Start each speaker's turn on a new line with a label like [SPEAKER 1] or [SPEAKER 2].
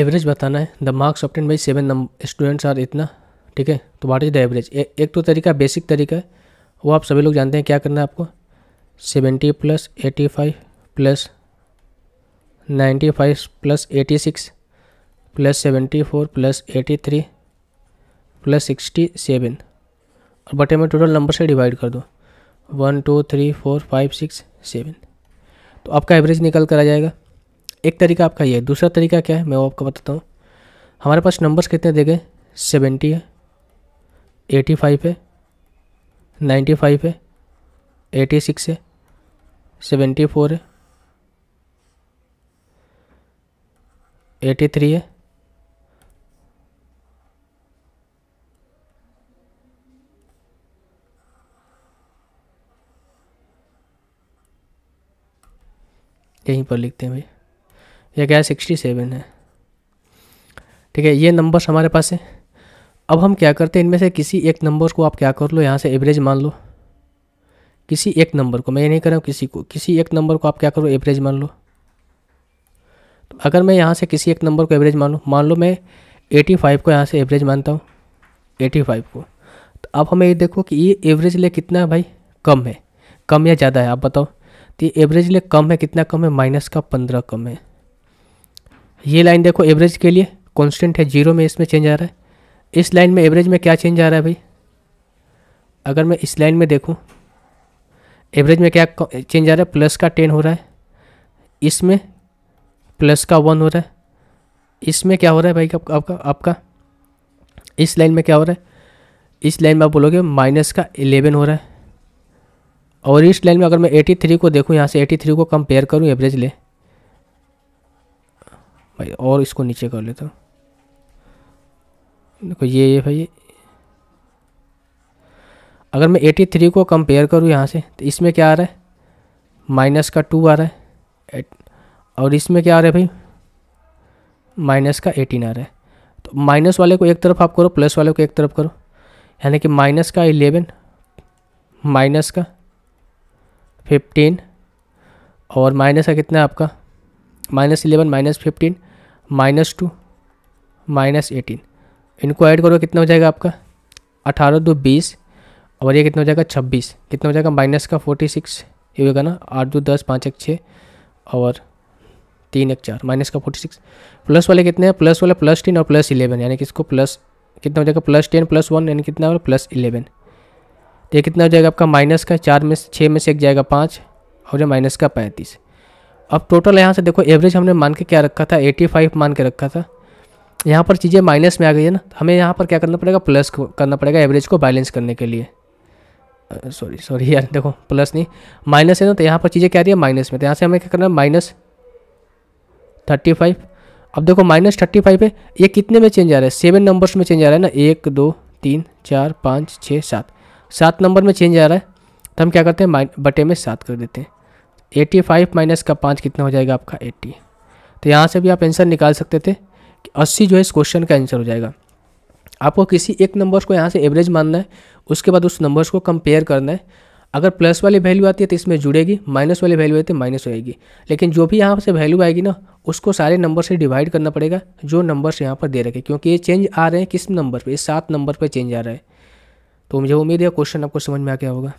[SPEAKER 1] average बताना है the marks obtained by seven students are इतना ठीक है तो वाट इज़ द एवरेज एक तो तरीका बेसिक तरीका है वो आप सभी लोग जानते हैं क्या करना है आपको seventy plus eighty five plus ninety five plus eighty six plus seventy four plus eighty three plus sixty seven और बटे में टोटल नंबर से डिवाइड कर दो one two three four five six seven तो आपका एवरेज निकल कर आ जाएगा एक तरीका आपका ये दूसरा तरीका क्या है मैं वो आपको बताता हूँ हमारे पास नंबर्स कितने दे गए सेवेंटी है एटी फाइव है नाइन्टी फाइव है एटी सिक्स है सेवेंटी फोर है एटी थ्री है यहीं पर लिखते हैं भाई यह क्या है सिक्सटी सेवन है ठीक है ये नंबर्स हमारे पास है अब हम क्या करते हैं इनमें से किसी एक नंबर को आप क्या कर लो यहाँ से एवरेज मान लो किसी एक नंबर को मैं ये नहीं कर रहा हूँ किसी को किसी एक नंबर को आप क्या करो एवरेज मान लो तो अगर मैं यहाँ से किसी एक नंबर को एवरेज मान लूँ मान लो मैं एटी फाइव को यहाँ से एवरेज मानता हूँ एटी फाइव को तो अब हमें ये देखो कि ये एवरेज ले कितना है भाई कम है कम या ज़्यादा है आप बताओ तो ये एवरेज ले कम है कितना कम है माइनस का पंद्रह कम है ये लाइन देखो एवरेज के लिए कांस्टेंट है जीरो में इसमें चेंज आ रहा है इस लाइन में एवरेज में क्या चेंज आ रहा है भाई अगर मैं इस लाइन में देखूँ एवरेज में क्या चेंज आ रहा है प्लस का टेन हो रहा है इसमें प्लस का वन हो रहा है इसमें क्या हो रहा है भाई आपका आपका आपका इस लाइन में क्या हो रहा है इस लाइन में आप बोलोगे माइनस का इलेवन हो रहा है और इस लाइन में अगर मैं एटी थ्री को देखूँ यहाँ से एटी थ्री को कंपेयर करूँ एवरेज ले भाई और इसको नीचे कर लेता हूँ देखो ये ये भाई अगर मैं एटी थ्री को कंपेयर करूँ यहाँ से तो इसमें क्या आ रहा है माइनस का टू आ रहा है एट और इसमें क्या आ रहा है भाई माइनस का एटीन आ रहा है तो माइनस वाले को एक तरफ आप करो प्लस वाले को एक तरफ करो यानी कि माइनस का इलेवन माइनस का फिफ्टीन और माइनस का कितना है आपका minus eleven minus fifteen minus two minus eighteen इनको ऐड करो कितना हो जाएगा आपका अठारह दो बीस और ये कितना हो जाएगा छब्बीस कितना हो जाएगा माइनस का फोर्टी सिक्स ये होगा ना आठ दो दस पाँच एक छः और तीन एक चार माइनस का फोर्टी सिक्स प्लस वाले कितने हैं प्लस वाले प्लस टेन और प्लस इलेवन यानी कि इसको प्लस कितना हो जाएगा प्लस टेन प्लस वन यानी कितना होगा प्लस इलेवन तो ये कितना हो जाएगा आपका माइनस का चार में छः में से एक जाएगा पाँच और ये माइनस का पैंतीस अब टोटल यहाँ से देखो एवरेज हमने मान के क्या रखा था 85 मान के रखा था यहाँ पर चीज़ें माइनस में आ गई है ना हमें यहाँ पर क्या करना पड़ेगा प्लस करना पड़ेगा एवरेज को बैलेंस करने के लिए सॉरी सॉरी यार देखो प्लस नहीं माइनस है ना तो यहाँ पर चीज़ें क्या रही है माइनस में तो यहाँ से हमें क्या करना है माइनस थर्टी फाइव अब देखो माइनस थर्टी फाइव है ये कितने में चेंज आ रहा है सेवन नंबर्स में चेंज आ रहा है ना एक दो तीन चार पाँच छः सात सात नंबर में चेंज आ रहा है तो हम क्या करते हैं बटे में सात कर देते हैं एटी फाइव माइनस का पाँच कितना हो जाएगा आपका एट्टी तो यहाँ से भी आप आंसर निकाल सकते थे कि अस्सी जो है इस क्वेश्चन का आंसर हो जाएगा आपको किसी एक नंबर को यहाँ से एवरेज मानना है उसके बाद उस नंबर्स को कंपेयर करना है अगर प्लस वाली वैल्यू आती है तो इसमें जुड़ेगी माइनस वाली वैल्यू आती है माइनस होएगी लेकिन जो भी यहाँ से वैल्यू आएगी ना उसको सारे नंबर से डिवाइड करना पड़ेगा जो नंबर्स यहाँ पर दे रखे क्योंकि ये चेंज आ रहे हैं किस नंबर पर ये सात नंबर पर चेंज आ रहा है तो मुझे उम्मीद है क्वेश्चन आपको समझ में आ गया होगा